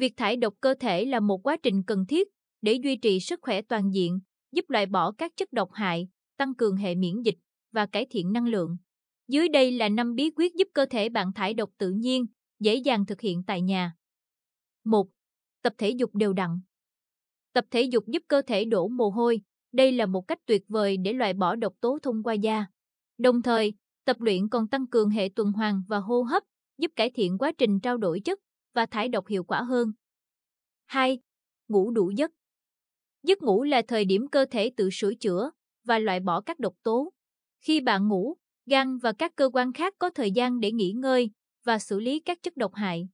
Việc thải độc cơ thể là một quá trình cần thiết để duy trì sức khỏe toàn diện, giúp loại bỏ các chất độc hại, tăng cường hệ miễn dịch và cải thiện năng lượng. Dưới đây là 5 bí quyết giúp cơ thể bạn thải độc tự nhiên, dễ dàng thực hiện tại nhà. 1. Tập thể dục đều đặn. Tập thể dục giúp cơ thể đổ mồ hôi, đây là một cách tuyệt vời để loại bỏ độc tố thông qua da. Đồng thời, tập luyện còn tăng cường hệ tuần hoàn và hô hấp, giúp cải thiện quá trình trao đổi chất và thải độc hiệu quả hơn. 2. Ngủ đủ giấc Giấc ngủ là thời điểm cơ thể tự sửa chữa và loại bỏ các độc tố. Khi bạn ngủ, gan và các cơ quan khác có thời gian để nghỉ ngơi và xử lý các chất độc hại.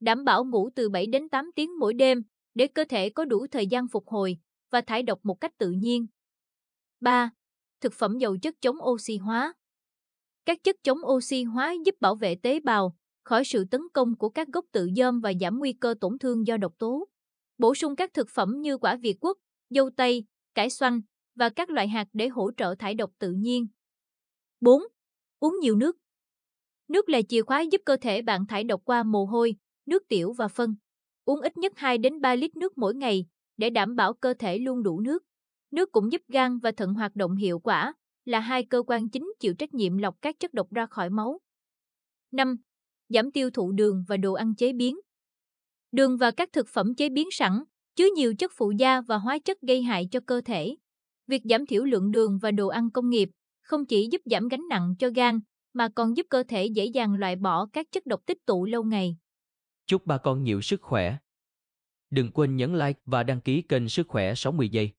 Đảm bảo ngủ từ 7 đến 8 tiếng mỗi đêm để cơ thể có đủ thời gian phục hồi và thải độc một cách tự nhiên. 3. Thực phẩm giàu chất chống oxy hóa Các chất chống oxy hóa giúp bảo vệ tế bào, khỏi sự tấn công của các gốc tự dơm và giảm nguy cơ tổn thương do độc tố. Bổ sung các thực phẩm như quả Việt quất, dâu tây, cải xoăn và các loại hạt để hỗ trợ thải độc tự nhiên. 4. Uống nhiều nước. Nước là chìa khóa giúp cơ thể bạn thải độc qua mồ hôi, nước tiểu và phân. Uống ít nhất 2 đến 3 lít nước mỗi ngày để đảm bảo cơ thể luôn đủ nước. Nước cũng giúp gan và thận hoạt động hiệu quả, là hai cơ quan chính chịu trách nhiệm lọc các chất độc ra khỏi máu. 5 giảm tiêu thụ đường và đồ ăn chế biến. Đường và các thực phẩm chế biến sẵn chứa nhiều chất phụ gia và hóa chất gây hại cho cơ thể. Việc giảm thiểu lượng đường và đồ ăn công nghiệp không chỉ giúp giảm gánh nặng cho gan mà còn giúp cơ thể dễ dàng loại bỏ các chất độc tích tụ lâu ngày. Chúc bà con nhiều sức khỏe. Đừng quên nhấn like và đăng ký kênh Sức khỏe 60 giây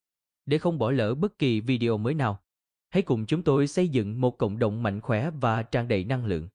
để không bỏ lỡ bất kỳ video mới nào. Hãy cùng chúng tôi xây dựng một cộng đồng mạnh khỏe và tràn đầy năng lượng.